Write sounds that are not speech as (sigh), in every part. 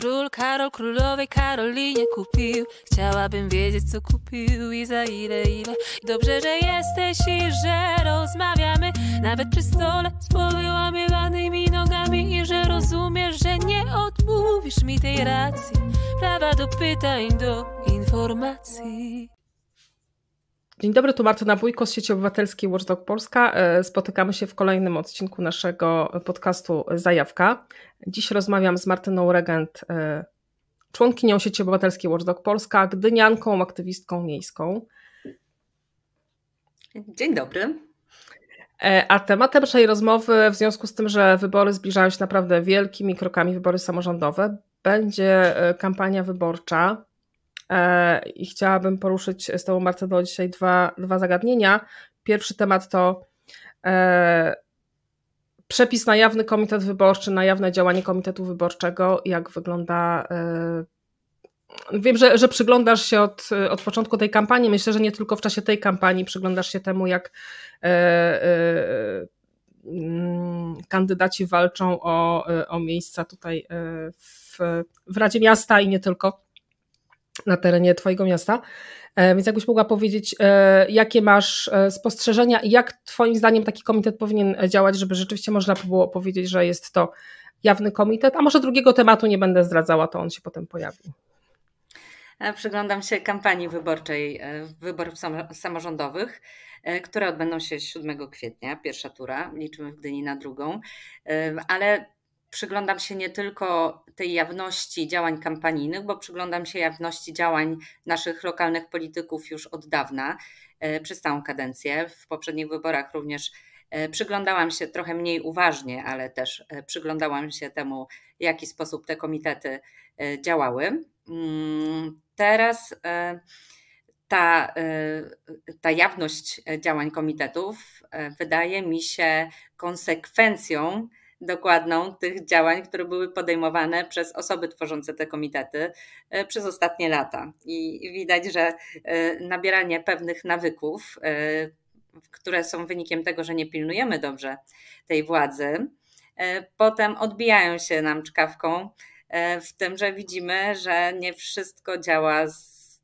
Król Karol królowej Karolinie kupił Chciałabym wiedzieć co kupił i za ile ile Dobrze, że jesteś i że rozmawiamy Nawet przy stole z powyłamywanymi nogami I że rozumiesz, że nie odmówisz mi tej racji Prawa do pytań, do informacji Dzień dobry, tu Martyna Bójko z sieci obywatelskiej Watchdog Polska. E, spotykamy się w kolejnym odcinku naszego podcastu Zajawka. Dziś rozmawiam z Martyną Regent, e, członkinią sieci obywatelskiej Watchdog Polska, gdynianką, aktywistką miejską. Dzień dobry. E, a tematem naszej rozmowy, w związku z tym, że wybory zbliżają się naprawdę wielkimi krokami, wybory samorządowe, będzie kampania wyborcza E, i chciałabym poruszyć z Tobą, Marcelo, dzisiaj dwa, dwa zagadnienia. Pierwszy temat to e, przepis na jawny komitet wyborczy, na jawne działanie komitetu wyborczego. Jak wygląda. E, wiem, że, że przyglądasz się od, od początku tej kampanii. Myślę, że nie tylko w czasie tej kampanii przyglądasz się temu, jak. E, e mm, kandydaci walczą o, e, o miejsca tutaj w, w Radzie Miasta i nie tylko na terenie Twojego miasta. E, więc jakbyś mogła powiedzieć, e, jakie masz e, spostrzeżenia i jak Twoim zdaniem taki komitet powinien działać, żeby rzeczywiście można było powiedzieć, że jest to jawny komitet, a może drugiego tematu nie będę zdradzała, to on się potem pojawi. Przyglądam się kampanii wyborczej wyborów samorządowych, które odbędą się 7 kwietnia, pierwsza tura, liczymy w Gdyni na drugą, ale przyglądam się nie tylko tej jawności działań kampanijnych, bo przyglądam się jawności działań naszych lokalnych polityków już od dawna, e, przez całą kadencję. W poprzednich wyborach również e, przyglądałam się trochę mniej uważnie, ale też e, przyglądałam się temu, w jaki sposób te komitety działały. Mm, teraz ta, ta jawność działań komitetów wydaje mi się konsekwencją dokładną tych działań, które były podejmowane przez osoby tworzące te komitety e, przez ostatnie lata. I widać, że e, nabieranie pewnych nawyków, e, które są wynikiem tego, że nie pilnujemy dobrze tej władzy, potem odbijają się nam czkawką w tym, że widzimy, że nie wszystko działa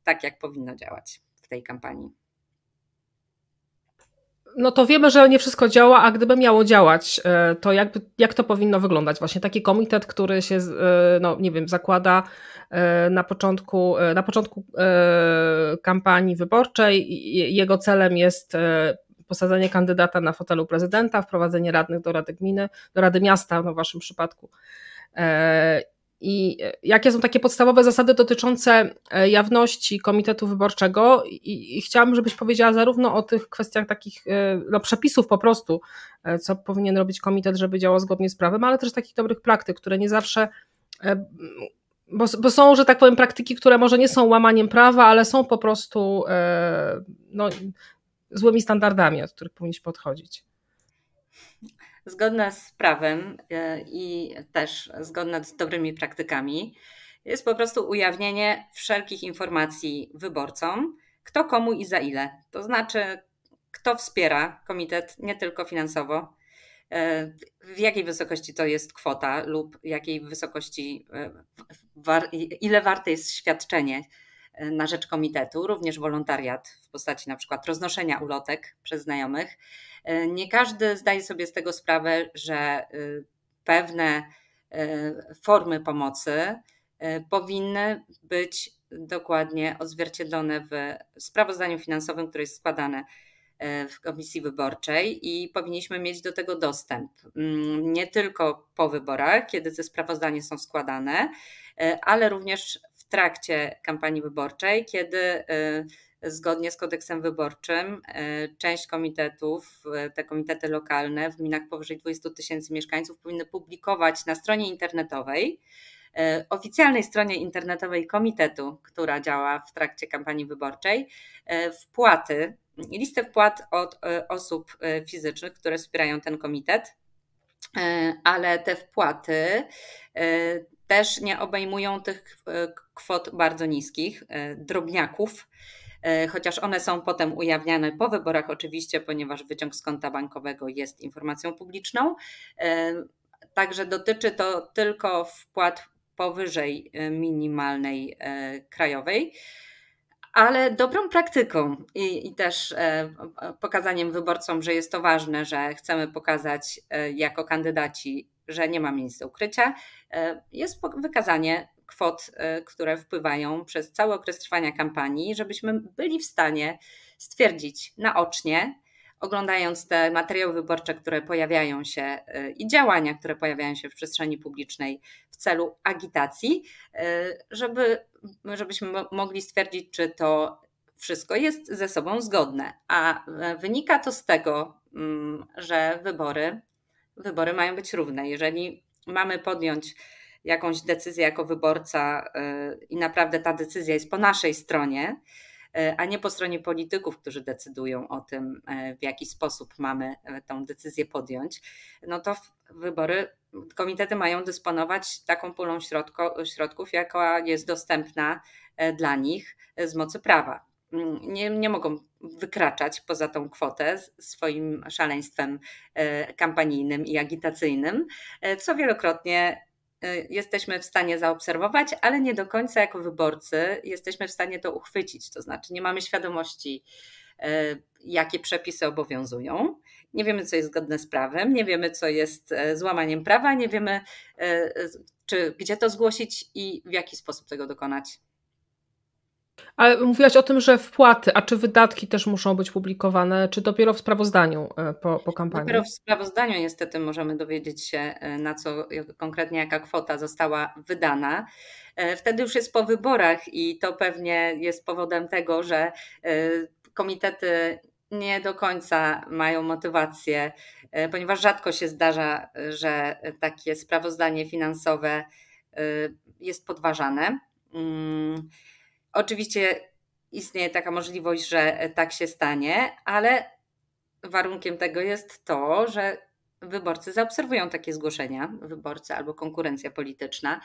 tak, jak powinno działać w tej kampanii no to wiemy, że nie wszystko działa, a gdyby miało działać, e, to jakby, jak to powinno wyglądać? Właśnie taki komitet, który się, e, no nie wiem, zakłada e, na początku, na początku kampanii wyborczej. Jego celem jest posadzenie kandydata na fotelu prezydenta, wprowadzenie radnych do Rady Gminy, do Rady Miasta no w waszym przypadku i e, jakie są takie podstawowe zasady dotyczące e, jawności Komitetu Wyborczego? I, i chciałabym, żebyś powiedziała zarówno o tych kwestiach takich e, no, przepisów po prostu, co powinien robić komitet, żeby działał zgodnie z prawem, ale też takich dobrych praktyk, które nie zawsze bo, bo, są, że tak powiem, praktyki, które może nie są łamaniem prawa, ale są po prostu no, złymi standardami, od których powinniśmy podchodzić zgodna z prawem e, i też zgodna z dobrymi praktykami, jest po prostu ujawnienie wszelkich informacji wyborcom, kto komu i za ile. To znaczy, kto wspiera komitet nie tylko finansowo, e, w jakiej wysokości to jest kwota lub jakiej wysokości, e, ile warte jest świadczenie na rzecz komitetu, również wolontariat w postaci na przykład roznoszenia ulotek przez znajomych. Nie każdy zdaje sobie z tego sprawę, że y, pewne y, formy pomocy y, powinny być dokładnie odzwierciedlone w sprawozdaniu finansowym, które jest składane w komisji wyborczej i powinniśmy mieć do tego dostęp. Mm, nie tylko po wyborach, kiedy te sprawozdania są składane, ale również trakcie kampanii wyborczej, kiedy y, zgodnie z kodeksem wyborczym y, część komitetów, y, te komitety lokalne w gminach powyżej 20 tysięcy mieszkańców powinny publikować na stronie internetowej, oficjalnej stronie internetowej komitetu, która działa w trakcie kampanii wyborczej, wpłaty, listę wpłat od osób fizycznych, które wspierają ten komitet ale te wpłaty też nie obejmują tych e, kwot bardzo niskich, e, drobniaków, e, chociaż one są potem ujawniane po wyborach, oczywiście, ponieważ wyciąg z konta bankowego jest informacją publiczną. Także dotyczy to tylko wpłat powyżej minimalnej krajowej ale dobrą praktyką i, i też e, pokazaniem wyborcom, że jest to ważne, że chcemy pokazać e, jako kandydaci, że nie ma miejsca do ukrycia, e, jest wykazanie kwot, które wpływają przez cały okres trwania kampanii, żebyśmy byli w stanie stwierdzić naocznie, oglądając te materiały wyborcze, które pojawiają się e, i działania, które pojawiają się w przestrzeni publicznej w celu agitacji, e, żeby, żebyśmy mogli stwierdzić, czy to wszystko jest ze sobą zgodne. A e, wynika to z tego, mm, że wybory, wybory mają być równe. Jeżeli mamy podjąć jakąś decyzję jako wyborca i naprawdę ta decyzja jest po naszej stronie, E, a nie po stronie polityków, którzy decydują o tym, e, w jaki sposób mamy e, tą decyzję podjąć, no to wybory komitety mają dysponować taką pulą środko, środków, jaka jest dostępna dla nich z mocy prawa. Mm, nie, nie mogą wykraczać poza tą kwotę swoim szaleństwem kampanijnym i agitacyjnym, co wielokrotnie Y, jesteśmy w stanie zaobserwować, ale nie do końca jako wyborcy jesteśmy w stanie to uchwycić. To znaczy, nie mamy świadomości, y, jakie przepisy obowiązują, nie wiemy, co jest zgodne z prawem, nie wiemy, co jest y, złamaniem prawa, nie wiemy, czy, gdzie to zgłosić i w jaki sposób tego dokonać. Ale mówiłaś o tym, że wpłaty, a czy wydatki też muszą być publikowane, czy dopiero w sprawozdaniu e, po, po kampanii? Dopiero w sprawozdaniu niestety możemy dowiedzieć się, e, na co konkretnie jaka kwota została wydana. E, wtedy już jest po wyborach i to pewnie jest powodem tego, że komitety nie do końca mają motywację, ponieważ rzadko się zdarza, że takie sprawozdanie finansowe jest podważane. Mm, Oczywiście istnieje taka możliwość, że tak się stanie, ale warunkiem tego jest to, że wyborcy zaobserwują takie zgłoszenia, wyborcy albo konkurencja polityczna,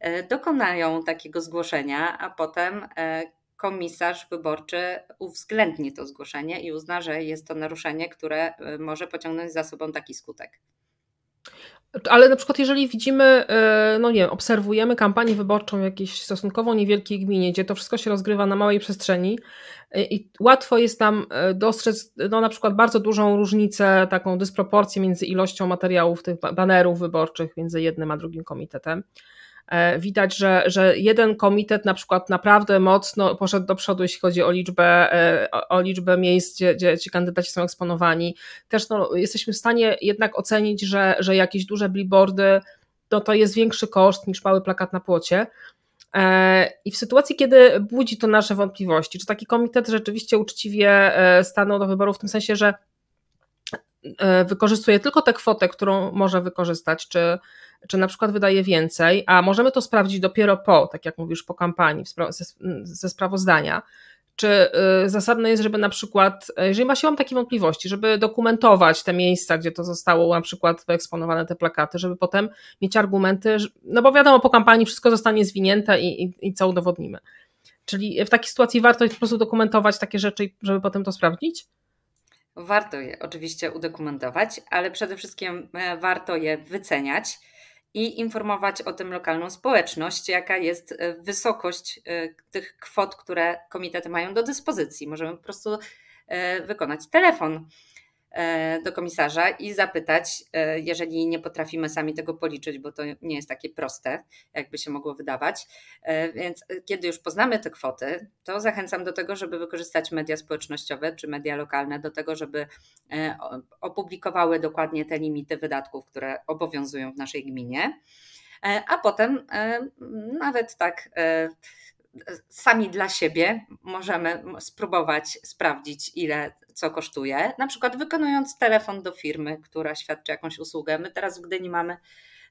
e, dokonają takiego zgłoszenia, a potem e, komisarz wyborczy uwzględni to zgłoszenie i uzna, że jest to naruszenie, które e, może pociągnąć za sobą taki skutek. Ale na przykład jeżeli widzimy, e, no nie wiem, obserwujemy kampanię wyborczą w jakiejś stosunkowo niewielkiej gminie, gdzie to wszystko się rozgrywa na małej przestrzeni e, i łatwo jest tam e, dostrzec no na przykład bardzo dużą różnicę, taką dysproporcję między ilością materiałów tych banerów wyborczych między jednym a drugim komitetem, E, widać, że, że jeden komitet na przykład naprawdę mocno poszedł do przodu, jeśli chodzi o liczbę, e, o liczbę miejsc, gdzie, gdzie ci kandydaci są eksponowani. Też no, jesteśmy w stanie jednak ocenić, że, że jakieś duże billboardy no to jest większy koszt niż mały plakat na płocie. E, I w sytuacji, kiedy budzi to nasze wątpliwości, czy taki komitet rzeczywiście uczciwie stanął do wyboru, w tym sensie, że wykorzystuje tylko tę kwotę, którą może wykorzystać, czy, czy na przykład wydaje więcej, a możemy to sprawdzić dopiero po, tak jak mówisz, po kampanii, ze sprawozdania, czy y, zasadne jest, żeby na przykład, y, jeżeli ma się mam takie wątpliwości, żeby dokumentować te miejsca, gdzie to zostało na przykład wyeksponowane te plakaty, żeby potem mieć argumenty, no bo wiadomo, po kampanii wszystko zostanie zwinięte i, i, i co udowodnimy. Czyli w takiej sytuacji warto po prostu dokumentować takie rzeczy, żeby potem to sprawdzić? Warto je oczywiście udokumentować, ale przede wszystkim e, warto je wyceniać i informować o tym lokalną społeczność, jaka jest e, wysokość e, tych kwot, które komitety mają do dyspozycji. Możemy po prostu e, wykonać telefon E, do komisarza i zapytać, e, jeżeli nie potrafimy sami tego policzyć, bo to nie jest takie proste, jakby się mogło wydawać. E, więc kiedy już poznamy te kwoty, to zachęcam do tego, żeby wykorzystać media społecznościowe czy media lokalne do tego, żeby opublikowały dokładnie te limity wydatków, które obowiązują w naszej gminie. A potem nawet tak sami dla siebie możemy spróbować sprawdzić, ile co kosztuje, na przykład wykonując telefon do firmy, która świadczy jakąś usługę. My teraz w Gdyni mamy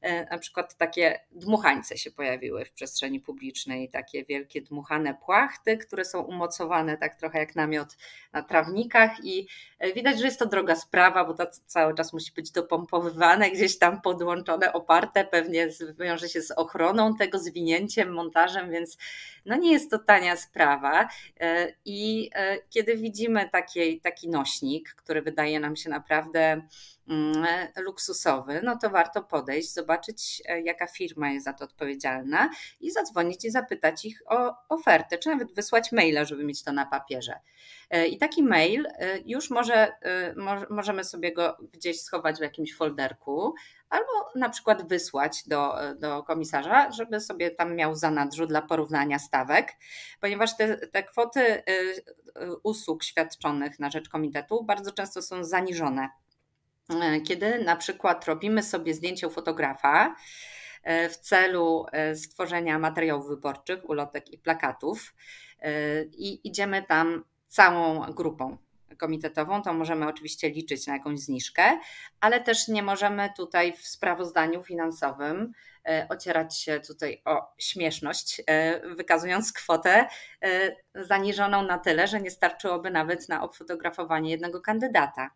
E, na przykład takie dmuchańce się pojawiły w przestrzeni publicznej, takie wielkie dmuchane płachty, które są umocowane tak trochę jak namiot na trawnikach i e, widać, że jest to droga sprawa, bo to cały czas musi być dopompowywane, gdzieś tam podłączone, oparte, pewnie wiąże się z ochroną tego, zwinięciem, montażem, więc no nie jest to tania sprawa e, i kiedy widzimy taki, taki nośnik, który wydaje nam się naprawdę mm, luksusowy, no to warto podejść, zobaczyć zobaczyć, e, jaka firma jest za to odpowiedzialna i zadzwonić i zapytać ich o ofertę, czy nawet wysłać maila, żeby mieć to na papierze. E, I taki mail e, już może, możemy sobie go gdzieś schować w jakimś folderku, albo na przykład wysłać do, do komisarza, żeby sobie tam miał zanadrzu dla porównania stawek, ponieważ te, te kwoty usług świadczonych na rzecz komitetu bardzo często są zaniżone E, kiedy na przykład robimy sobie zdjęcie u fotografa e, w celu e, stworzenia materiałów wyborczych, ulotek i plakatów i idziemy tam całą grupą komitetową, to możemy oczywiście liczyć na jakąś zniżkę, ale też nie możemy tutaj w sprawozdaniu finansowym ocierać się tutaj o śmieszność, wykazując kwotę zaniżoną na tyle, że nie starczyłoby nawet na obfotografowanie jednego kandydata.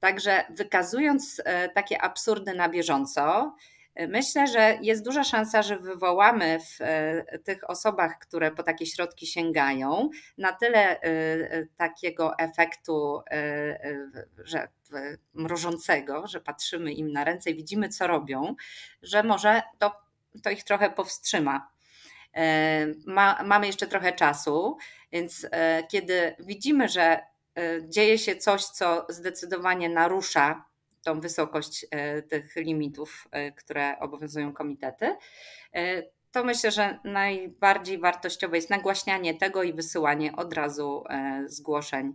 Także wykazując e, takie absurdy na bieżąco, e, myślę, że jest duża szansa, że wywołamy w e, tych osobach, które po takie środki sięgają, na tyle takiego efektu że mrożącego, że patrzymy im na ręce i widzimy, co robią, że może to, to ich trochę powstrzyma. Ma, mamy jeszcze trochę czasu, więc kiedy widzimy, że E, dzieje się coś, co zdecydowanie narusza tą wysokość e, tych limitów, e, które obowiązują komitety, to myślę, że najbardziej wartościowe jest nagłaśnianie tego i wysyłanie od razu zgłoszeń,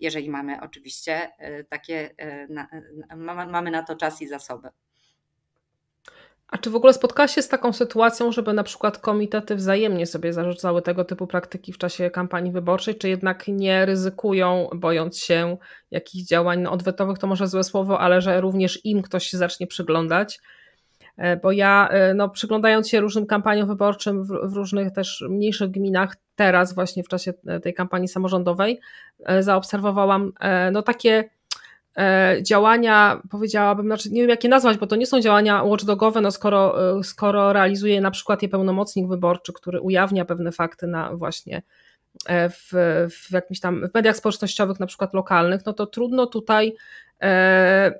jeżeli mamy oczywiście takie, mamy na to czas i zasoby. A czy w ogóle spotkałaś się z taką sytuacją, żeby na przykład komitety wzajemnie sobie zarzucały tego typu praktyki w czasie kampanii wyborczej, czy jednak nie ryzykują, bojąc się jakichś działań no, odwetowych, to może złe słowo, ale że również im ktoś się zacznie przyglądać? E, bo ja, e, no, przyglądając się różnym kampaniom wyborczym w, w różnych też mniejszych gminach, teraz właśnie w czasie e, tej kampanii samorządowej, zaobserwowałam no, takie E, działania, powiedziałabym, znaczy nie wiem jak je nazwać, bo to nie są działania watchdogowe, no skoro, e, skoro realizuje na przykład je pełnomocnik wyborczy, który ujawnia pewne fakty na właśnie e, w, w jakimś tam w mediach społecznościowych, na przykład lokalnych, no to trudno tutaj e,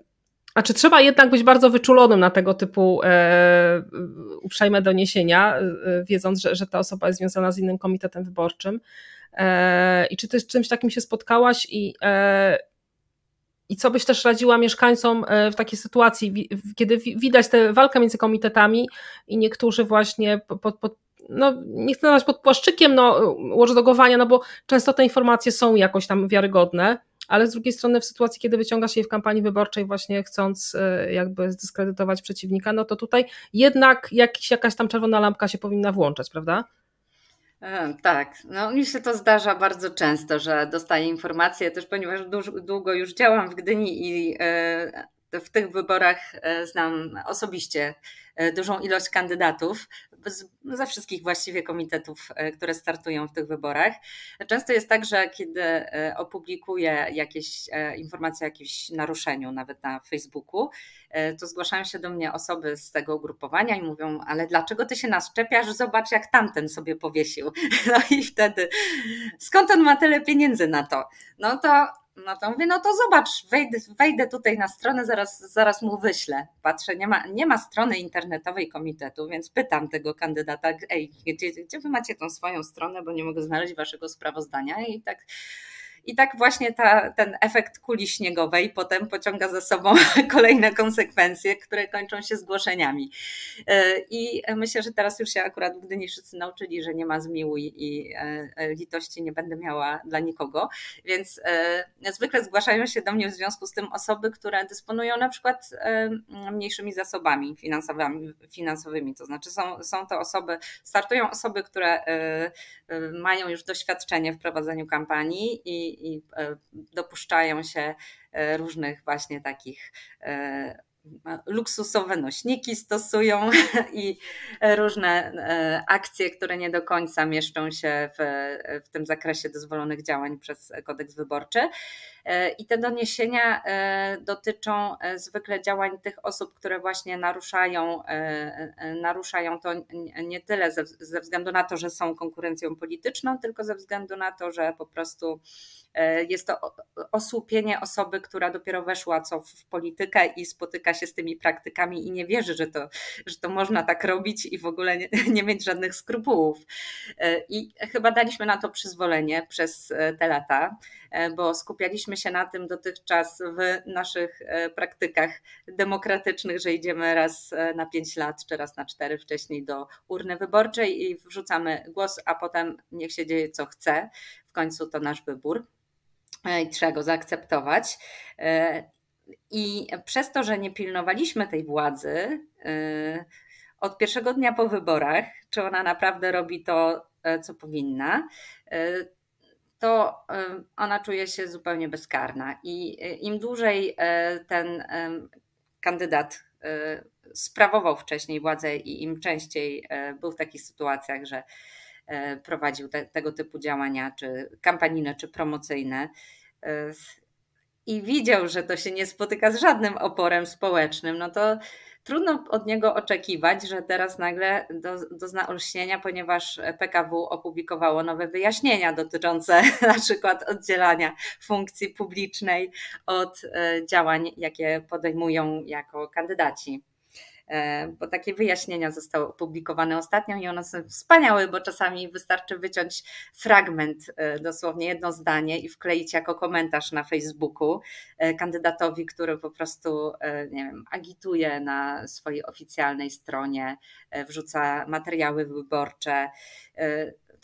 a czy trzeba jednak być bardzo wyczulonym na tego typu e, uprzejme doniesienia, e, wiedząc, że, że ta osoba jest związana z innym komitetem wyborczym? E, I czy ty z czymś takim się spotkałaś i, i co byś też radziła mieszkańcom e, w takiej sytuacji, kiedy widać tę walkę między komitetami i niektórzy właśnie pod, pod, no, nie chcę nazwać pod płaszczykiem no, watchdogowania, no bo często te informacje są jakoś tam wiarygodne, ale z drugiej strony w sytuacji, kiedy wyciąga się je w kampanii wyborczej właśnie chcąc e, jakby zdyskredytować przeciwnika, no to tutaj jednak jakiś, jakaś tam czerwona lampka się powinna włączać, prawda? Tak, no mi się to zdarza bardzo często, że dostaję informacje, też ponieważ długo już działam w Gdyni i e, w tych wyborach e, znam osobiście e, dużą ilość kandydatów no, ze wszystkich właściwie komitetów, e, które startują w tych wyborach. Często jest tak, że kiedy opublikuję jakieś informacje o jakimś naruszeniu, nawet na Facebooku, to zgłaszają się do mnie osoby z tego ugrupowania i mówią, ale dlaczego ty się nas czepiasz? Zobacz, jak tamten sobie powiesił. (laughs) No i wtedy, skąd on ma tyle pieniędzy na to? No to no to mówię, no to zobacz, wejdę, wejdę tutaj na stronę, zaraz, zaraz mu wyślę. Patrzę, nie ma, nie ma strony internetowej komitetu, więc pytam tego kandydata, ej, gdzie, gdzie wy macie tą swoją stronę, bo nie mogę znaleźć waszego sprawozdania i tak i tak właśnie ta, ten efekt kuli śniegowej potem pociąga za sobą (laughs) kolejne konsekwencje, które kończą się zgłoszeniami. E, I myślę, że teraz już się akurat w Gdyni wszyscy nauczyli, że nie ma zmiłuj i e, e, litości nie będę miała dla nikogo, więc zwykle zgłaszają się do mnie w związku z tym osoby, które dysponują na przykład mniejszymi zasobami finansowymi, finansowymi. to znaczy są, są to osoby, startują osoby, które mają już doświadczenie w prowadzeniu kampanii i i, e, dopuszczają się e, różnych właśnie takich e, luksusowe nośniki stosują (laughs) i różne akcje, które nie do końca mieszczą się w, w tym zakresie dozwolonych działań przez kodeks wyborczy. E, I te doniesienia e, dotyczą e, zwykle działań tych osób, które właśnie naruszają, naruszają to nie tyle ze, ze względu na to, że są konkurencją polityczną, tylko ze względu na to, że po prostu jest to osłupienie osoby, która dopiero weszła co w politykę i spotyka się z tymi praktykami i nie wierzy, że to, że to można tak robić i w ogóle nie, (laughs) nie mieć żadnych skrupułów. I chyba daliśmy na to przyzwolenie przez te lata, bo skupialiśmy łapaliśmy się na tym dotychczas w naszych e, praktykach demokratycznych, że idziemy raz e, na 5 lat czy raz na 4 wcześniej do urny wyborczej i wrzucamy głos, a potem niech się dzieje co chce. W końcu to nasz wybór e, i trzeba go zaakceptować. I przez to, że nie pilnowaliśmy tej władzy, od pierwszego dnia po wyborach, czy ona naprawdę robi to, co powinna, to ona czuje się zupełnie bezkarna. I e, im dłużej e, ten kandydat e, sprawował wcześniej władzę i im częściej był w takich sytuacjach, że prowadził te, tego typu działania, czy kampanijne, czy promocyjne, i widział, że to się nie spotyka z żadnym oporem społecznym, no to trudno od niego oczekiwać, że teraz nagle do, dozna olśnienia, ponieważ PKW opublikowało nowe wyjaśnienia dotyczące (laughs) na przykład oddzielania funkcji publicznej od e, działań, jakie podejmują jako kandydaci. E, bo takie wyjaśnienia zostały opublikowane ostatnio i one są wspaniałe, bo czasami wystarczy wyciąć fragment, e, dosłownie jedno zdanie i wkleić jako komentarz na Facebooku e, kandydatowi, który po prostu, nie wiem, agituje na swojej oficjalnej stronie, wrzuca materiały wyborcze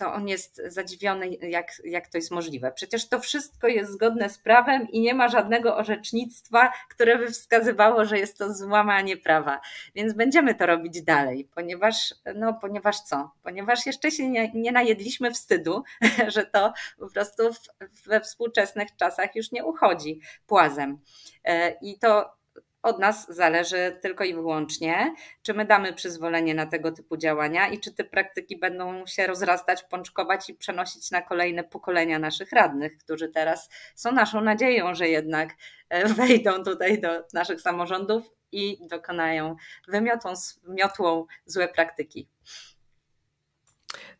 to on jest zadziwiony, jak, jak to jest możliwe. Przecież to wszystko jest zgodne z prawem i nie ma żadnego orzecznictwa, które by wskazywało, że jest to złamanie prawa. Więc będziemy to robić dalej, ponieważ, no, ponieważ co? Ponieważ jeszcze się nie, nie najedliśmy wstydu, (laughs) że to po prostu w, we współczesnych czasach już nie uchodzi płazem. E, I to od nas zależy tylko i wyłącznie, czy my damy przyzwolenie na tego typu działania i czy te praktyki będą się rozrastać, pączkować i przenosić na kolejne pokolenia naszych radnych, którzy teraz są naszą nadzieją, że jednak e, (laughs) wejdą tutaj do naszych samorządów i dokonają wymiotą, miotłą złe praktyki.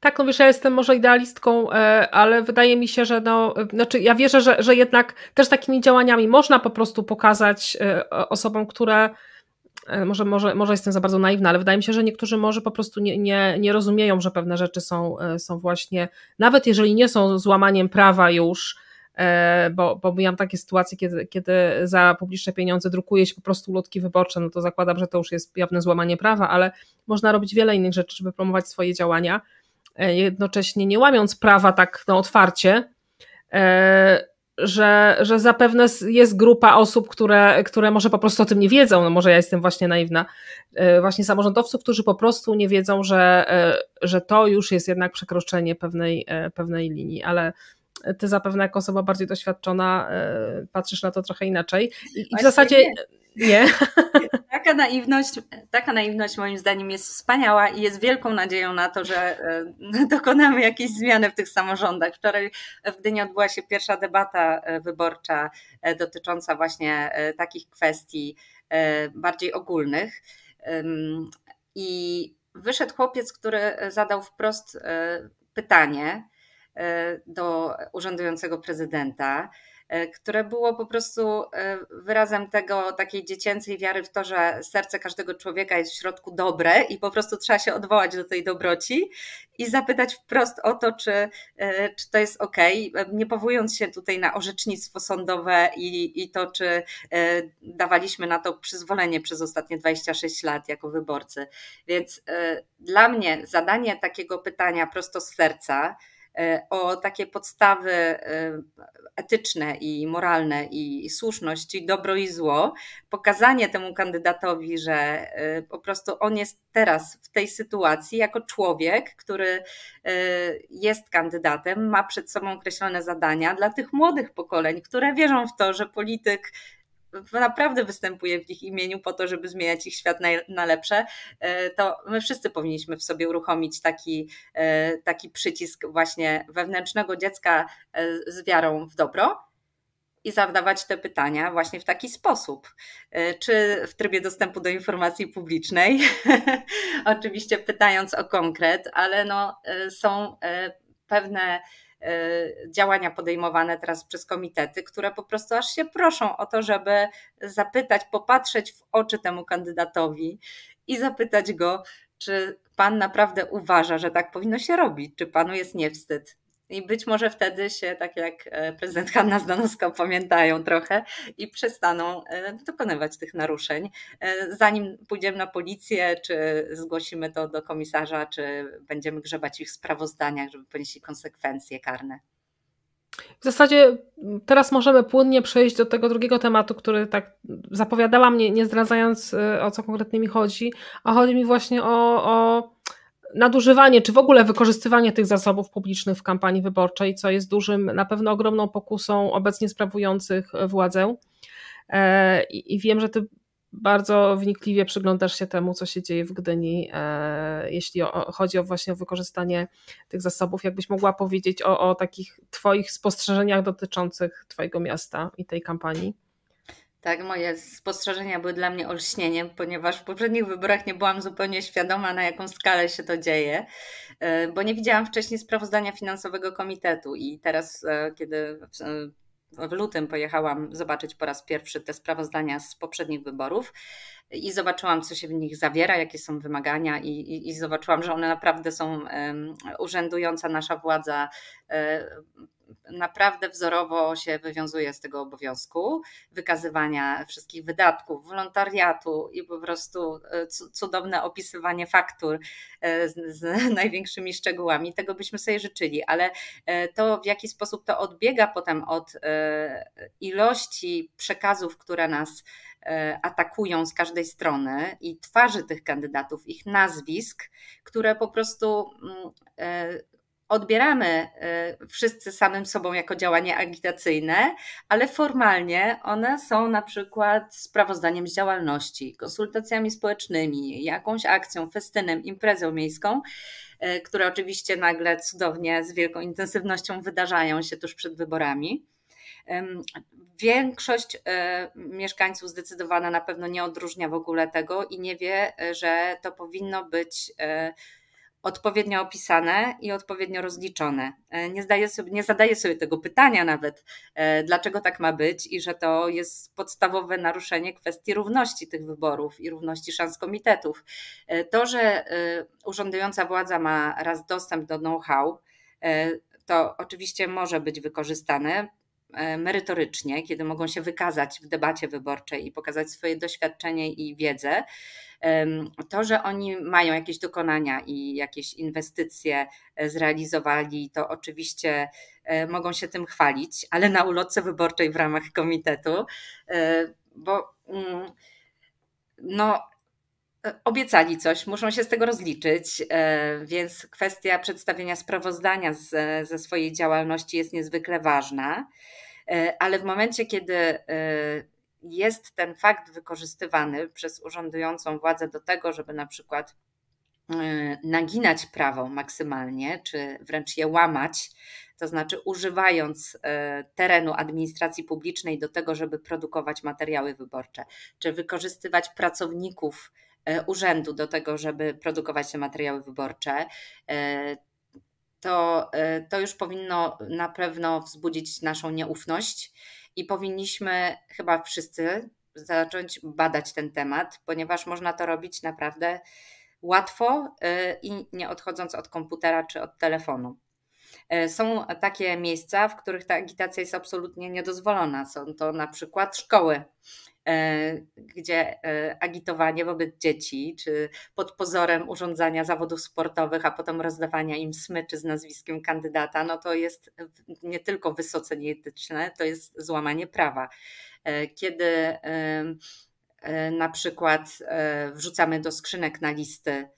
Tak, no wiesz, ja jestem może idealistką, e, ale wydaje mi się, że no, znaczy ja wierzę, że, że jednak też takimi działaniami można po prostu pokazać e, osobom, które e, może, może, może jestem za bardzo naiwna, ale wydaje mi się, że niektórzy może po prostu nie, nie, nie rozumieją, że pewne rzeczy są, są właśnie, nawet jeżeli nie są złamaniem prawa już, bo, bo miałam takie sytuacje, kiedy, kiedy za publiczne pieniądze drukuje się po prostu ulotki wyborcze, no to zakładam, że to już jest jawne złamanie prawa, ale można robić wiele innych rzeczy, żeby promować swoje działania. E, jednocześnie nie łamiąc prawa tak no, otwarcie, e, że, że zapewne jest grupa osób, które, które może po prostu o tym nie wiedzą, no może ja jestem właśnie naiwna, e, właśnie samorządowców, którzy po prostu nie wiedzą, że, że to już jest jednak przekroczenie pewnej, pewnej linii, ale ty zapewne jako osoba bardziej doświadczona patrzysz na to trochę inaczej i, i w zasadzie... Nie. nie. (laughs) taka naiwność, taka naiwność moim zdaniem jest wspaniała i jest wielką nadzieją na to, że e, (laughs) dokonamy jakiejś zmiany w tych samorządach. Wczoraj w Gdyni odbyła się pierwsza debata e, wyborcza e, dotycząca właśnie takich kwestii bardziej ogólnych. I wyszedł chłopiec, który zadał wprost pytanie do urzędującego prezydenta E, które było po prostu e, wyrazem tego takiej dziecięcej wiary w to, że serce każdego człowieka jest w środku dobre i po prostu trzeba się odwołać do tej dobroci i zapytać wprost o to, czy, e, czy to jest ok, nie powołując się tutaj na orzecznictwo sądowe i, i to, czy dawaliśmy na to przyzwolenie przez ostatnie 26 lat jako wyborcy. Więc dla mnie zadanie takiego pytania prosto z serca, E, o takie podstawy e, etyczne i moralne i słuszność i dobro i zło, pokazanie temu kandydatowi, że e, po prostu on jest teraz w tej sytuacji jako człowiek, który jest kandydatem, ma przed sobą określone zadania dla tych młodych pokoleń, które wierzą w to, że polityk naprawdę występuje w ich imieniu po to, żeby zmieniać ich świat na, na lepsze, e, to my wszyscy powinniśmy w sobie uruchomić taki, e, taki przycisk właśnie wewnętrznego dziecka e, z wiarą w dobro i zadawać te pytania właśnie w taki sposób. Czy w trybie dostępu do informacji publicznej, (laughs) oczywiście pytając o konkret, ale no, są pewne E, działania podejmowane teraz przez komitety, które po prostu aż się proszą o to, żeby zapytać, popatrzeć w oczy temu kandydatowi i zapytać go, czy pan naprawdę uważa, że tak powinno się robić, czy panu jest niewstyd. I być może wtedy się, tak jak e, prezydent Hanna Zdanowska, pamiętają trochę i przestaną e, dokonywać tych naruszeń. E, zanim pójdziemy na policję, czy zgłosimy to do komisarza, czy będziemy grzebać ich sprawozdaniach, żeby ponieśli konsekwencje karne. W zasadzie teraz możemy płynnie przejść do tego drugiego tematu, który tak zapowiadałam, nie, nie zdradzając o co konkretnie mi chodzi, a chodzi mi właśnie o, o nadużywanie czy w ogóle wykorzystywanie tych zasobów publicznych w kampanii wyborczej, co jest dużym, na pewno ogromną pokusą obecnie sprawujących e, władzę. E, I wiem, że ty bardzo wnikliwie przyglądasz się temu, co się dzieje w Gdyni, e, jeśli chodzi o właśnie o wykorzystanie tych zasobów. Jakbyś mogła powiedzieć o, o takich Twoich spostrzeżeniach dotyczących Twojego miasta i tej kampanii? Tak, moje spostrzeżenia były dla mnie olśnieniem, ponieważ w poprzednich wyborach nie byłam zupełnie świadoma, na jaką skalę się to dzieje, e, bo nie widziałam wcześniej sprawozdania finansowego komitetu i teraz, e, kiedy e, w lutym pojechałam zobaczyć po raz pierwszy te sprawozdania z poprzednich wyborów i zobaczyłam, co się w nich zawiera, jakie są wymagania, i, i, i zobaczyłam, że one naprawdę są um, urzędująca nasza władza. Um, naprawdę wzorowo się wywiązuje z tego obowiązku wykazywania wszystkich wydatków, wolontariatu i po prostu e, cudowne opisywanie faktur e, z, z (laughs) największymi szczegółami. Tego byśmy sobie życzyli, ale e, to w jaki sposób to odbiega potem od ilości przekazów, które nas atakują z każdej strony i twarzy tych kandydatów, ich nazwisk, które po prostu mm, odbieramy y, wszyscy samym sobą jako działanie agitacyjne, ale formalnie one są na przykład sprawozdaniem z działalności, konsultacjami społecznymi, jakąś akcją, festynem, imprezą miejską, y, które oczywiście nagle cudownie z wielką intensywnością wydarzają się tuż przed wyborami. Większość y, mieszkańców zdecydowana na pewno nie odróżnia w ogóle tego i nie wie, że to powinno być odpowiednio opisane i odpowiednio rozliczone. E, nie, zdaję sobie, nie zadaję sobie tego pytania nawet, e, dlaczego tak ma być i że to jest podstawowe naruszenie kwestii równości tych wyborów i równości szans komitetów. E, to, że urządzająca władza ma raz dostęp do know-how, to oczywiście może być wykorzystane E, merytorycznie, kiedy mogą się wykazać w debacie wyborczej i pokazać swoje doświadczenie i wiedzę. To, że oni mają jakieś dokonania i jakieś inwestycje e, zrealizowali, to oczywiście e, mogą się tym chwalić, ale na ulotce wyborczej w ramach komitetu, bo mm, no, E, obiecali coś, muszą się z tego rozliczyć, e, więc kwestia przedstawienia sprawozdania z, ze swojej działalności jest niezwykle ważna. E, ale w momencie, kiedy jest ten fakt wykorzystywany przez urzędującą władzę do tego, żeby na przykład naginać prawo maksymalnie, czy wręcz je łamać, to znaczy używając terenu administracji publicznej do tego, żeby produkować materiały wyborcze, czy wykorzystywać pracowników E, urzędu do tego, żeby produkować te materiały wyborcze, e, to, e, to już powinno na pewno wzbudzić naszą nieufność i powinniśmy chyba wszyscy zacząć badać ten temat, ponieważ można to robić naprawdę łatwo i nie odchodząc od komputera czy od telefonu. Są takie miejsca, w których ta agitacja jest absolutnie niedozwolona. Są to na przykład szkoły, E, gdzie e, agitowanie wobec dzieci, czy pod pozorem urządzania zawodów sportowych, a potem rozdawania im smyczy z nazwiskiem kandydata, no to jest nie tylko wysoce nieetyczne, to jest złamanie prawa. E, kiedy na przykład wrzucamy do skrzynek na listy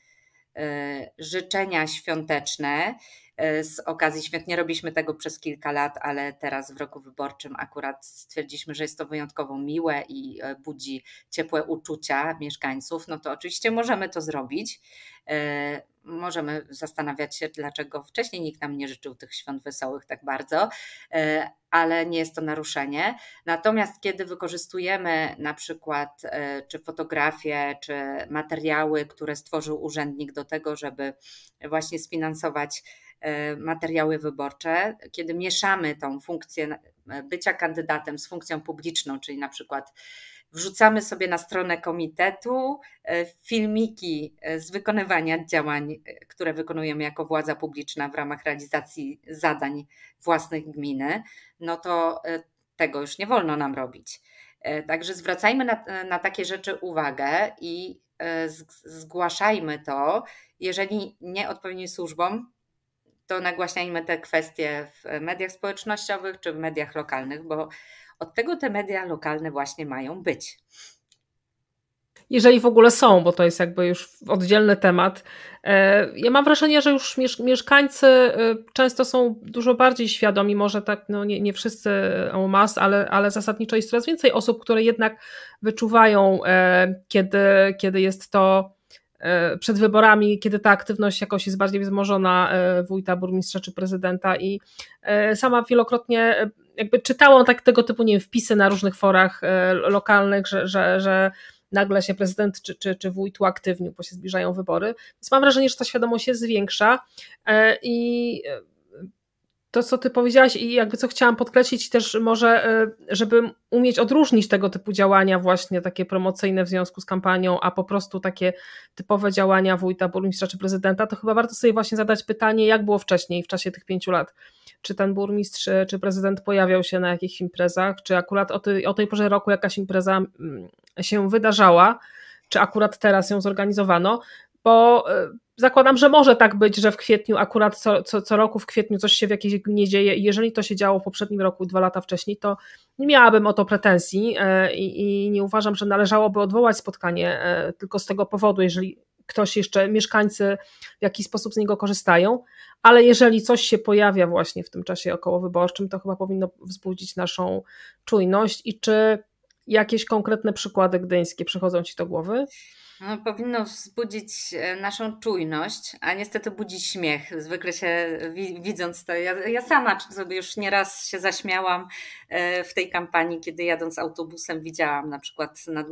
życzenia świąteczne, E, z okazji świąt. Nie robiliśmy tego przez kilka lat, ale teraz w roku wyborczym akurat stwierdziliśmy, że jest to wyjątkowo miłe i e, budzi ciepłe uczucia mieszkańców. No to oczywiście możemy to zrobić. E, możemy zastanawiać się, dlaczego wcześniej nikt nam nie życzył tych świąt wesołych tak bardzo, ale nie jest to naruszenie. Natomiast kiedy wykorzystujemy na przykład czy fotografie, czy materiały, które stworzył urzędnik do tego, żeby właśnie sfinansować E, materiały wyborcze, kiedy mieszamy tą funkcję e, bycia kandydatem z funkcją publiczną, czyli na przykład wrzucamy sobie na stronę komitetu e, filmiki z wykonywania działań, które wykonujemy jako władza publiczna w ramach realizacji zadań własnych gminy, no to tego już nie wolno nam robić. Także zwracajmy na, na takie rzeczy uwagę i zgłaszajmy to, jeżeli nie odpowiednim służbom, to nagłaśniajmy te kwestie w mediach społecznościowych czy w mediach lokalnych, bo od tego te media lokalne właśnie mają być. Jeżeli w ogóle są, bo to jest jakby już oddzielny temat. E, ja mam wrażenie, że już mieszkańcy e, często są dużo bardziej świadomi, może tak, no nie, nie wszyscy o mas, ale, ale zasadniczo jest coraz więcej osób, które jednak wyczuwają, e, kiedy, kiedy jest to E, przed wyborami, kiedy ta aktywność jakoś jest bardziej wzmożona e, wójta, burmistrza czy prezydenta i e, sama wielokrotnie jakby czytałam tak tego typu nie wiem, wpisy na różnych forach lokalnych, że, że, że nagle się prezydent czy, czy, czy wójt uaktywnił, bo się zbliżają wybory. Więc mam wrażenie, że ta świadomość się zwiększa i to, co ty powiedziałaś i jakby co chciałam podkreślić też może, e, żeby umieć odróżnić tego typu działania właśnie takie promocyjne w związku z kampanią, a po prostu takie typowe działania wójta, burmistrza czy prezydenta, to chyba warto sobie właśnie zadać pytanie, jak było wcześniej, w czasie tych pięciu lat. Czy ten burmistrz e, czy prezydent pojawiał się na jakichś imprezach, czy akurat o, o tej porze roku jakaś impreza mm, się wydarzała, czy akurat teraz ją zorganizowano, bo e, zakładam, że może tak być, że w kwietniu akurat co, co, co roku w kwietniu coś się w jakiejś gminie dzieje i jeżeli to się działo w poprzednim roku, dwa lata wcześniej, to nie miałabym o to pretensji e, i, i nie uważam, że należałoby odwołać spotkanie e, tylko z tego powodu, jeżeli ktoś jeszcze, mieszkańcy w jakiś sposób z niego korzystają, ale jeżeli coś się pojawia właśnie w tym czasie około wyborczym, to chyba powinno wzbudzić naszą czujność i czy jakieś konkretne przykłady gdyńskie przychodzą Ci do głowy? No, powinno wzbudzić e, naszą czujność, a niestety budzi śmiech. Zwykle się wi widząc to, ja, ja, sama sobie już nieraz się zaśmiałam e, w tej kampanii, kiedy jadąc autobusem widziałam na przykład nad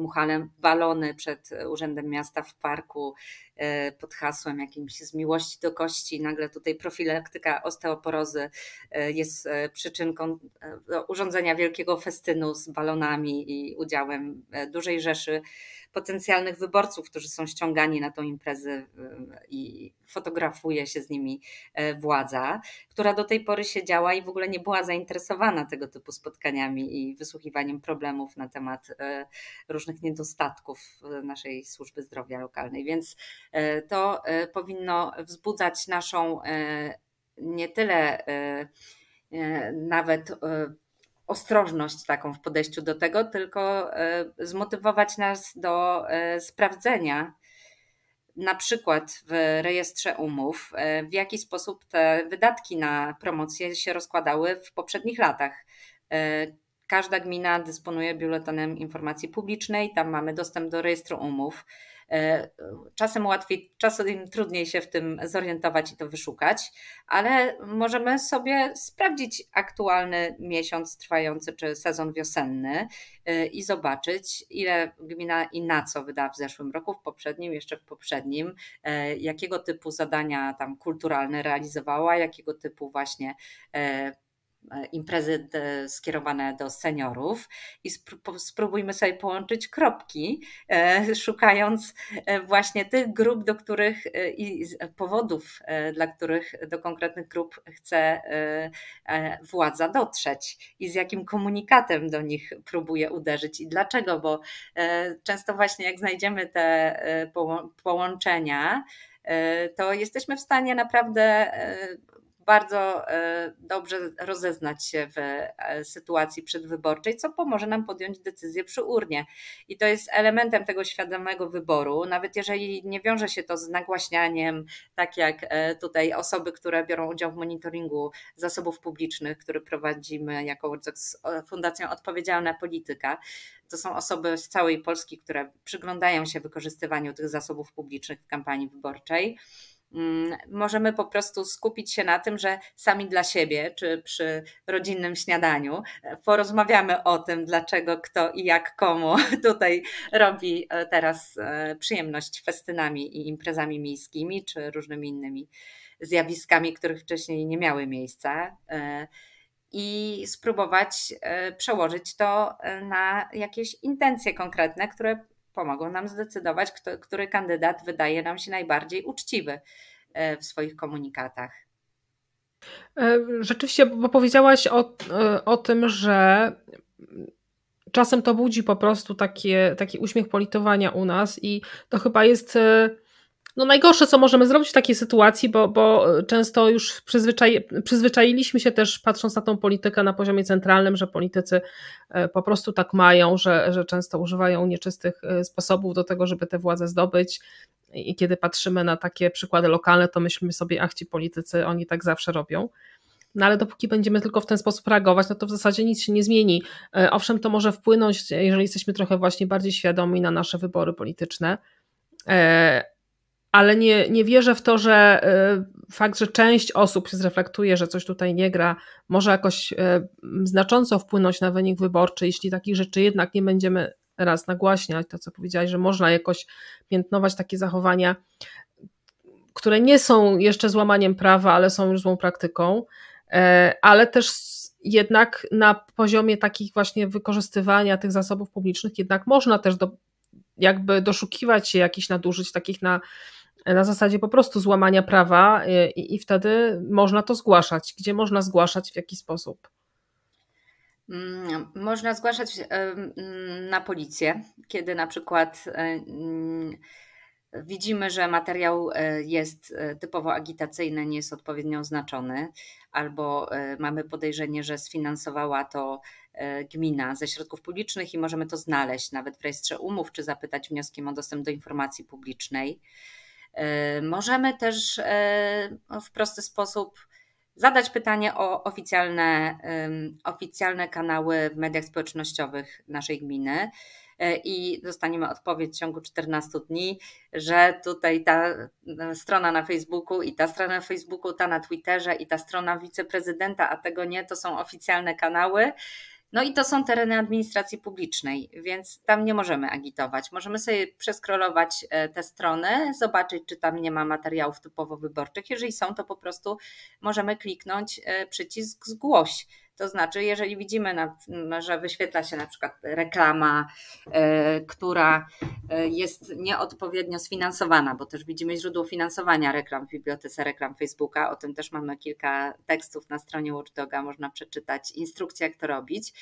balony przed e, Urzędem Miasta w parku pod hasłem jakimś z miłości do kości. Nagle tutaj profilaktyka osteoporozy jest przyczynką urządzenia wielkiego festynu z balonami i udziałem dużej rzeszy potencjalnych wyborców, którzy są ściągani na tą imprezę i fotografuje się z nimi e, władza, która do tej pory siedziała i w ogóle nie była zainteresowana tego typu spotkaniami i wysłuchiwaniem problemów na temat e, różnych niedostatków e, naszej służby zdrowia lokalnej. Więc to powinno wzbudzać naszą nie tyle nawet ostrożność taką w podejściu do tego, tylko e, zmotywować nas do e, sprawdzenia, na przykład w rejestrze umów, e, w jaki sposób te wydatki na promocję się rozkładały w poprzednich latach. Każda gmina dysponuje biuletynem informacji publicznej, tam mamy dostęp do rejestru umów. E, czasem łatwiej, czasem trudniej się w tym zorientować i to wyszukać, ale możemy sobie sprawdzić aktualny miesiąc trwający czy sezon wiosenny e, i zobaczyć, ile gmina i na co wydała w zeszłym roku, w poprzednim, jeszcze w poprzednim, e, jakiego typu zadania tam kulturalne realizowała, jakiego typu właśnie E, imprezy skierowane do seniorów i spróbujmy sobie połączyć kropki, e, (laughs) szukając e, właśnie tych grup, do których i powodów, dla których do konkretnych grup chce władza dotrzeć i z jakim komunikatem do nich próbuje uderzyć i dlaczego, bo często właśnie jak znajdziemy te połączenia, to jesteśmy w stanie naprawdę bardzo e, dobrze rozeznać się w e, sytuacji przedwyborczej, co pomoże nam podjąć decyzję przy urnie. I to jest elementem tego świadomego wyboru, nawet jeżeli nie wiąże się to z nagłaśnianiem, tak jak e, tutaj osoby, które biorą udział w monitoringu zasobów publicznych, który prowadzimy jako Fundacją Odpowiedzialna Polityka. To są osoby z całej Polski, które przyglądają się wykorzystywaniu tych zasobów publicznych w kampanii wyborczej. Mm, możemy po prostu skupić się na tym, że sami dla siebie, czy przy rodzinnym śniadaniu e, porozmawiamy o tym, dlaczego kto i jak komu (laughs) tutaj robi e, teraz e, przyjemność festynami i imprezami miejskimi, czy różnymi innymi zjawiskami, których wcześniej nie miały miejsca. I spróbować przełożyć to na jakieś intencje konkretne, które pomogą nam zdecydować, kto, który kandydat wydaje nam się najbardziej uczciwy e, w swoich komunikatach. E, rzeczywiście, bo powiedziałaś o, e, o tym, że czasem to budzi po prostu takie, taki uśmiech politowania u nas i to chyba jest no najgorsze, co możemy zrobić w takiej sytuacji, bo, bo e, często już przyzwyczai, przyzwyczailiśmy się też, patrząc na tą politykę na poziomie centralnym, że politycy e, po prostu tak mają, że, że często używają nieczystych e, sposobów do tego, żeby te władze zdobyć. I kiedy patrzymy na takie przykłady lokalne, to myślimy sobie, ach ci politycy, oni tak zawsze robią. No ale dopóki będziemy tylko w ten sposób reagować, no to w zasadzie nic się nie zmieni. Owszem, to może wpłynąć, jeżeli jesteśmy trochę właśnie bardziej świadomi na nasze wybory polityczne, ale nie, nie wierzę w to, że y, fakt, że część osób się zreflektuje, że coś tutaj nie gra, może jakoś y, znacząco wpłynąć na wynik wyborczy, jeśli takich rzeczy jednak nie będziemy raz nagłaśniać, to co powiedziałaś, że można jakoś piętnować takie zachowania, które nie są jeszcze złamaniem prawa, ale są już złą praktyką, e, ale też jednak na poziomie takich właśnie wykorzystywania tych zasobów publicznych jednak można też do, jakby doszukiwać się jakichś nadużyć takich na na zasadzie po prostu złamania prawa y, i, i wtedy można to zgłaszać. Gdzie można zgłaszać, w jaki sposób? Mm, można zgłaszać na policję, kiedy na przykład widzimy, że materiał e, jest e, typowo agitacyjny, nie jest odpowiednio oznaczony, albo e, mamy podejrzenie, że sfinansowała to gmina ze środków publicznych i możemy to znaleźć nawet w rejestrze umów, czy zapytać wnioskiem o dostęp do informacji publicznej. E, możemy też e, no, w prosty sposób zadać pytanie o oficjalne, oficjalne kanały w mediach społecznościowych naszej gminy e, i dostaniemy odpowiedź w ciągu 14 dni, że tutaj ta strona na Facebooku i ta strona na Facebooku, ta na Twitterze i ta strona wiceprezydenta, a tego nie, to są oficjalne kanały. No i to są tereny administracji publicznej, więc tam nie możemy agitować. Możemy sobie przeskrolować e, te strony, zobaczyć, czy tam nie ma materiałów typowo wyborczych. Jeżeli są, to po prostu możemy kliknąć e, przycisk zgłoś to znaczy, jeżeli widzimy, na, że wyświetla się na przykład reklama, e, która e, jest nieodpowiednio sfinansowana, bo też widzimy źródło finansowania reklam w bibliotece reklam Facebooka, o tym też mamy kilka tekstów na stronie Watchdoga, można przeczytać instrukcję, jak to robić.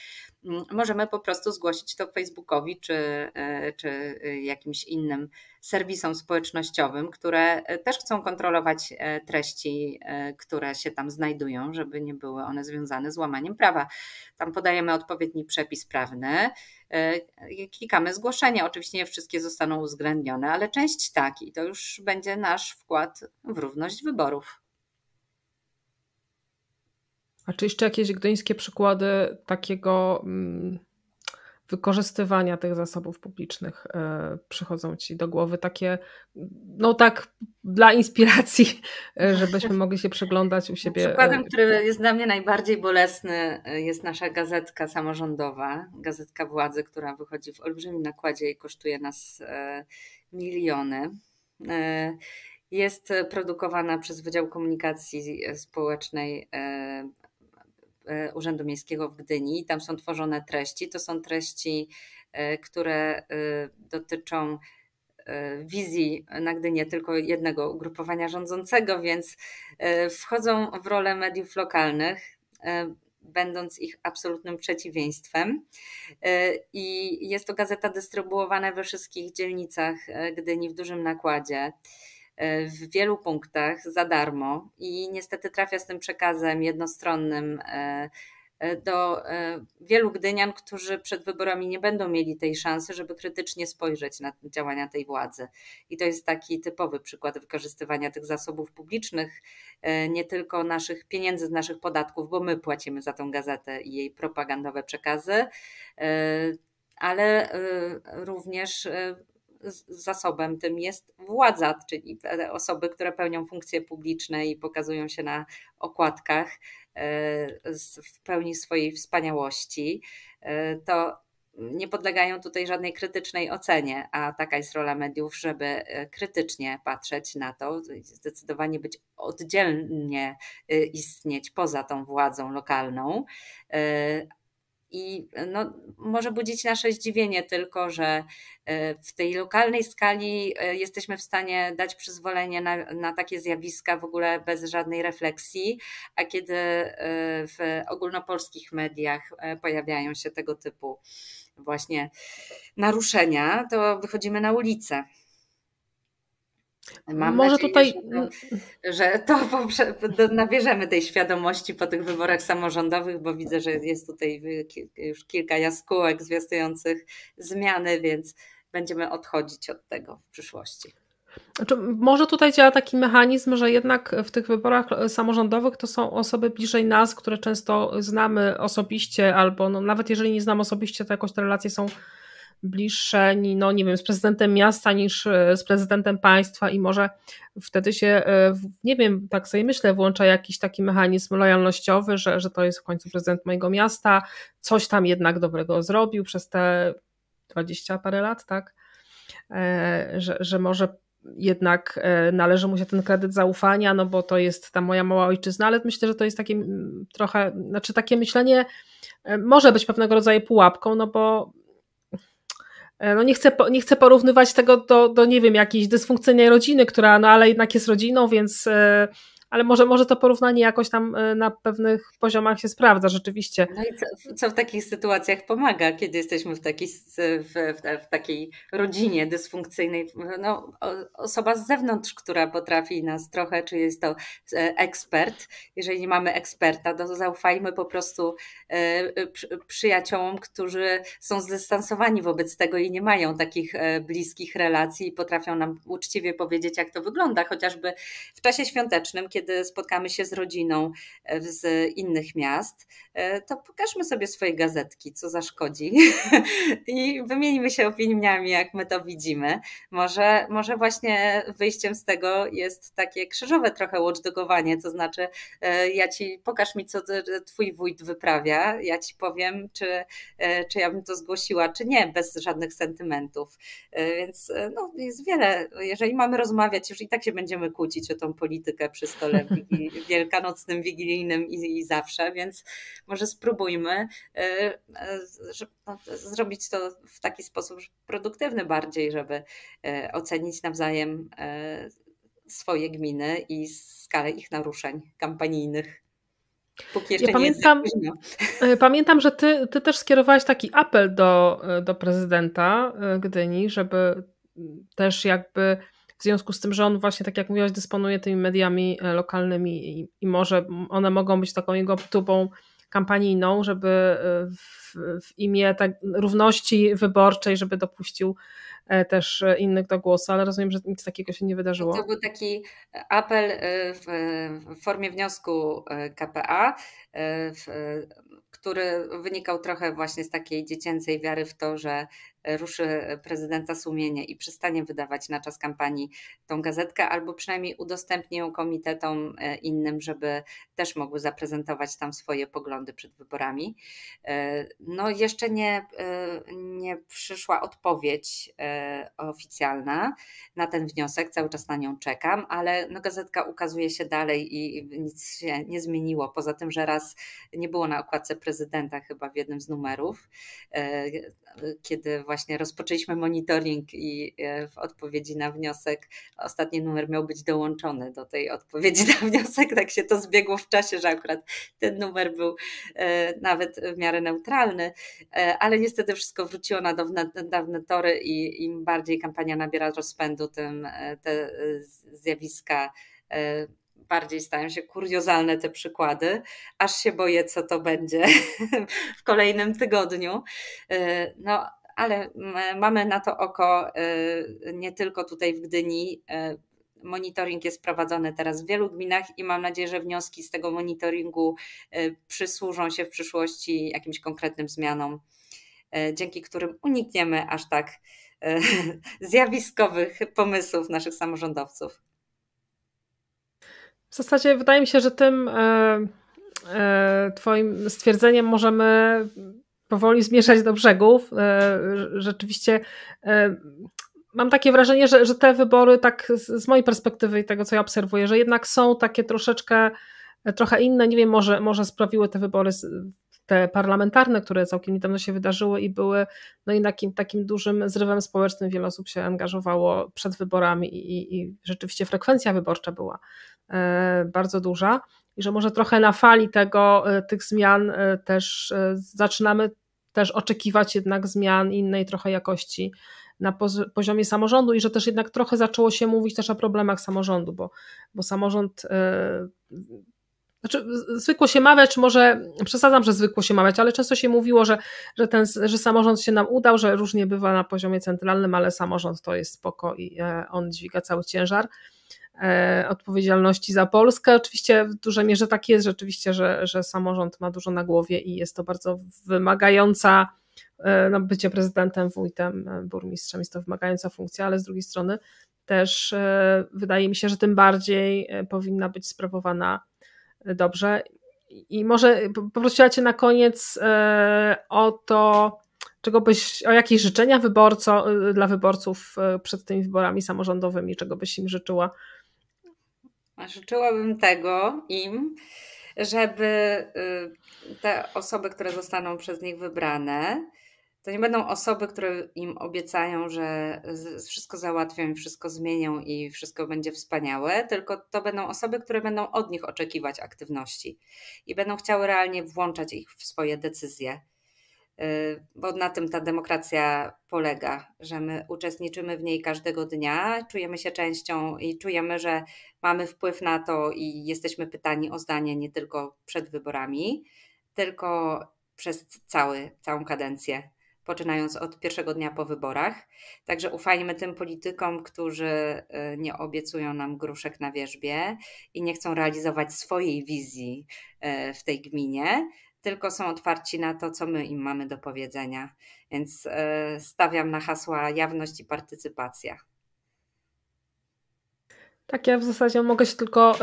Możemy po prostu zgłosić to Facebookowi czy, e, czy jakimś innym serwisom społecznościowym, które e, też chcą kontrolować e, treści, e, które się tam znajdują, żeby nie były one związane z łamaniem prawa. Tam podajemy odpowiedni przepis prawny, klikamy zgłoszenie. Oczywiście nie wszystkie zostaną uwzględnione, ale część tak i to już będzie nasz wkład w równość wyborów. A czy jeszcze jakieś gdyńskie przykłady takiego mm, wykorzystywania tych zasobów publicznych e, przychodzą ci do głowy takie, no tak dla inspiracji, e, żebyśmy mogli się przyglądać u siebie. Przykładem, e, który jest dla mnie najbardziej bolesny jest nasza gazetka samorządowa, gazetka władzy, która wychodzi w olbrzymim nakładzie i kosztuje nas miliony jest produkowana przez Wydział Komunikacji Społecznej E, Urzędu Miejskiego w Gdyni. Tam są tworzone treści. To są treści, e, które e, dotyczą wizji na Gdynię tylko jednego ugrupowania rządzącego, więc wchodzą w rolę mediów lokalnych, będąc ich absolutnym przeciwieństwem. I jest to gazeta dystrybuowana we wszystkich dzielnicach Gdyni w dużym nakładzie. E, w wielu punktach za darmo i niestety trafia z tym przekazem jednostronnym e, e, do wielu Gdynian, którzy przed wyborami nie będą mieli tej szansy, żeby krytycznie spojrzeć na działania tej władzy. I to jest taki typowy przykład wykorzystywania tych zasobów publicznych, nie tylko naszych pieniędzy z naszych podatków, bo my płacimy za tą gazetę i jej propagandowe przekazy, ale również zasobem tym jest władza, czyli osoby, które pełnią funkcje publiczne i pokazują się na okładkach e, w pełni swojej wspaniałości, e, to nie podlegają tutaj żadnej krytycznej ocenie, a taka jest rola mediów, żeby e, krytycznie patrzeć na to, zdecydowanie być oddzielnie istnieć poza tą władzą lokalną, i no, może budzić nasze zdziwienie tylko, że e, w tej lokalnej skali e, jesteśmy w stanie dać przyzwolenie na, na takie zjawiska w ogóle bez żadnej refleksji, a kiedy e, w ogólnopolskich mediach pojawiają się tego typu właśnie naruszenia, to wychodzimy na ulicę. Mam Może nadzieję, tutaj, że, to poprze, nabierzemy tej świadomości po tych wyborach samorządowych, bo widzę, że jest tutaj już kilka jaskółek zwiastujących zmiany, więc będziemy odchodzić od tego w przyszłości. Znaczy, może tutaj działa taki mechanizm, że jednak w tych wyborach e, samorządowych to są osoby bliżej nas, które często znamy osobiście, albo no, nawet jeżeli nie znam osobiście, to jakoś te relacje są bliższe, no nie wiem, z prezydentem miasta niż e, z prezydentem państwa i może wtedy się, e, nie wiem, tak sobie myślę, włącza jakiś taki mechanizm lojalnościowy, że, że to jest w końcu prezydent mojego miasta, coś tam jednak dobrego zrobił przez te dwadzieścia parę lat, tak? E, że, że może jednak należy mu się ten kredyt zaufania, no bo to jest ta moja mała ojczyzna, ale myślę, że to jest takie mm, trochę, znaczy takie myślenie może być pewnego rodzaju pułapką, no bo E, no nie chcę, nie chcę porównywać tego do, do, nie wiem, jakiejś dysfunkcyjnej rodziny, która, no ale jednak jest rodziną, więc e, ale może, może to porównanie jakoś tam e, na pewnych poziomach się sprawdza rzeczywiście. No i co, co w takich sytuacjach pomaga, kiedy jesteśmy w, taki, w, w, w takiej rodzinie dysfunkcyjnej? No, osoba z zewnątrz, która potrafi nas trochę, czy jest to e, ekspert. Jeżeli nie mamy eksperta, to zaufajmy po prostu e, przyjaciołom, którzy są zdystansowani wobec tego i nie mają takich bliskich relacji i potrafią nam uczciwie powiedzieć, jak to wygląda. Chociażby w czasie świątecznym, kiedy kiedy spotkamy się z rodziną e, z innych miast. E, to pokażmy sobie swoje gazetki, co zaszkodzi (laughs) i wymieńmy się opiniami, jak my to widzimy. Może, może właśnie wyjściem z tego jest takie krzyżowe trochę watchdogowanie, to znaczy e, ja ci pokaż mi, co twój wójt wyprawia, ja ci powiem, czy, e, czy ja bym to zgłosiła, czy nie, bez żadnych sentymentów. Więc no, jest wiele, jeżeli mamy rozmawiać, już i tak się będziemy kłócić o tą politykę przy stole (laughs) wielkanocnym, wigilijnym i, i zawsze, więc może spróbujmy e, e, no, zrobić to w taki sposób produktywny bardziej, żeby e, ocenić nawzajem swoje gminy i skalę ich naruszeń kampanijnych. ja pamiętam, pamiętam, że ty, ty też skierowałeś taki apel do, do prezydenta Gdyni, żeby też jakby w związku z tym, że on właśnie, tak jak mówiłaś, dysponuje tymi mediami lokalnymi i, i może one mogą być taką jego tubą kampanijną, żeby e, w, w imię tak równości wyborczej, żeby dopuścił e, też e, innych do głosu, ale rozumiem, że nic takiego się nie wydarzyło. To był taki apel w formie wniosku KPA, który wynikał trochę właśnie z takiej dziecięcej wiary w to, że ruszy prezydenta sumienie i przestanie wydawać na czas kampanii tą gazetkę, albo przynajmniej udostępni ją komitetom e, innym, żeby też mogły zaprezentować tam swoje poglądy przed wyborami. E, no, jeszcze nie, e, nie przyszła odpowiedź oficjalna na ten wniosek, cały czas na nią czekam, ale no, gazetka ukazuje się dalej i nic się nie zmieniło. Poza tym, że raz nie było na okładce prezydenta, chyba w jednym z numerów, kiedy właśnie właśnie rozpoczęliśmy monitoring i e, w odpowiedzi na wniosek ostatni numer miał być dołączony do tej odpowiedzi na wniosek, tak się to zbiegło w czasie, że akurat ten numer był e, nawet w miarę neutralny, e, ale niestety wszystko wróciło na dawne, dawne tory i im bardziej kampania nabiera rozpędu, tym te zjawiska bardziej stają się kuriozalne te przykłady, aż się boję, co to będzie (laughs) w kolejnym tygodniu. No, ale e, mamy na to oko e, nie tylko tutaj w Gdyni. E, monitoring jest prowadzony teraz w wielu gminach i mam nadzieję, że wnioski z tego monitoringu przysłużą się w przyszłości jakimś konkretnym zmianom, dzięki którym unikniemy aż tak (laughs) zjawiskowych pomysłów naszych samorządowców. W zasadzie wydaje mi się, że tym Twoim stwierdzeniem możemy powoli zmierzać do brzegów. E, rzeczywiście e, mam takie wrażenie, że, że te wybory, tak z mojej perspektywy i tego, co ja obserwuję, że jednak są takie troszeczkę e, trochę inne. Nie wiem, może, może sprawiły te wybory te parlamentarne, które całkiem niedawno się wydarzyły i były no i takim dużym zrywem społecznym. Wiele osób się angażowało przed wyborami i, i, i rzeczywiście frekwencja wyborcza była bardzo duża i że może trochę na fali tego, e, tych zmian e, też e, zaczynamy też oczekiwać jednak zmian innej trochę jakości na poziomie samorządu i że też jednak trochę zaczęło się mówić też o problemach samorządu, bo, bo samorząd. znaczy, zwykło się mawiać, może przesadzam, że zwykło się mawiać, ale często się mówiło, że, że, ten, że samorząd się nam udał, że różnie bywa na poziomie centralnym, ale samorząd to jest spoko i on dźwiga cały ciężar. E, odpowiedzialności za Polskę. Oczywiście w dużej mierze tak jest rzeczywiście, że, że samorząd ma dużo na głowie i jest to bardzo wymagająca, e, no bycie prezydentem, wójtem, e, burmistrzem jest to wymagająca funkcja, ale z drugiej strony też wydaje mi się, że tym bardziej powinna być sprawowana dobrze. I może poprosiła Cię na koniec o to, czego byś, o jakieś życzenia wyborco, dla wyborców przed tymi wyborami samorządowymi, czego byś im życzyła Życzyłabym tego im, żeby y, te osoby, które zostaną przez nich wybrane, to nie będą osoby, które im obiecają, że wszystko załatwią i wszystko zmienią i wszystko będzie wspaniałe, tylko to będą osoby, które będą od nich oczekiwać aktywności i będą chciały realnie włączać ich w swoje decyzje. Y, bo na tym ta demokracja polega, że my uczestniczymy w niej każdego dnia, czujemy się częścią i czujemy, że mamy wpływ na to i jesteśmy pytani o zdanie nie tylko przed wyborami, tylko przez cały, całą kadencję, poczynając od pierwszego dnia po wyborach. Także ufajmy tym politykom, którzy y, nie obiecują nam gruszek na wierzbie i nie chcą realizować swojej wizji y, w tej gminie, tylko są otwarci na to, co my im mamy do powiedzenia. Więc e, stawiam na hasła jawność i partycypacja. Tak, ja w zasadzie mogę się tylko y,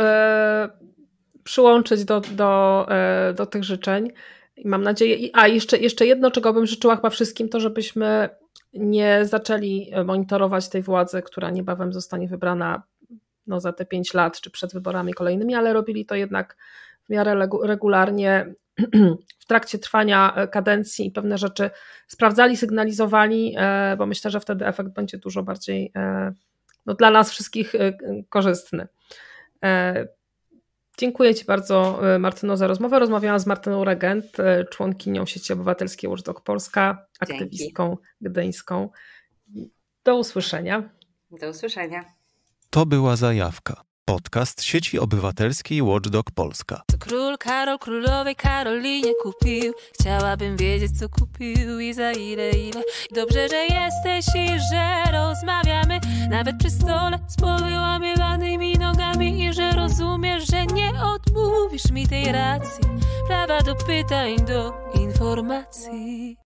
przyłączyć do, do, y, do tych życzeń. I mam nadzieję. A jeszcze, jeszcze jedno, czego bym życzyła chyba wszystkim, to żebyśmy nie zaczęli monitorować tej władzy, która niebawem zostanie wybrana no, za te pięć lat, czy przed wyborami kolejnymi, ale robili to jednak w miarę regularnie (clears throat) w trakcie trwania e, kadencji pewne rzeczy sprawdzali, sygnalizowali, e, bo myślę, że wtedy efekt będzie dużo bardziej e, no, dla nas wszystkich korzystny. Dziękuję Ci bardzo, Martyno, za rozmowę. Rozmawiałam z Martyną Regent, członkinią sieci obywatelskiej Watchdog Polska, aktywistką Dzięki. gdyńską. Do usłyszenia. Do usłyszenia. To była zajawka. Podcast sieci obywatelskiej Watchdog Polska. Co król Karol królowej Karolinie kupił? Chciałabym wiedzieć, co kupił i za ile, ile. Dobrze, że jesteś i że rozmawiamy. Nawet przy stole z powyłamywanymi nogami i że rozumiesz, że nie odmówisz mi tej racji. Prawa do pytań, do informacji.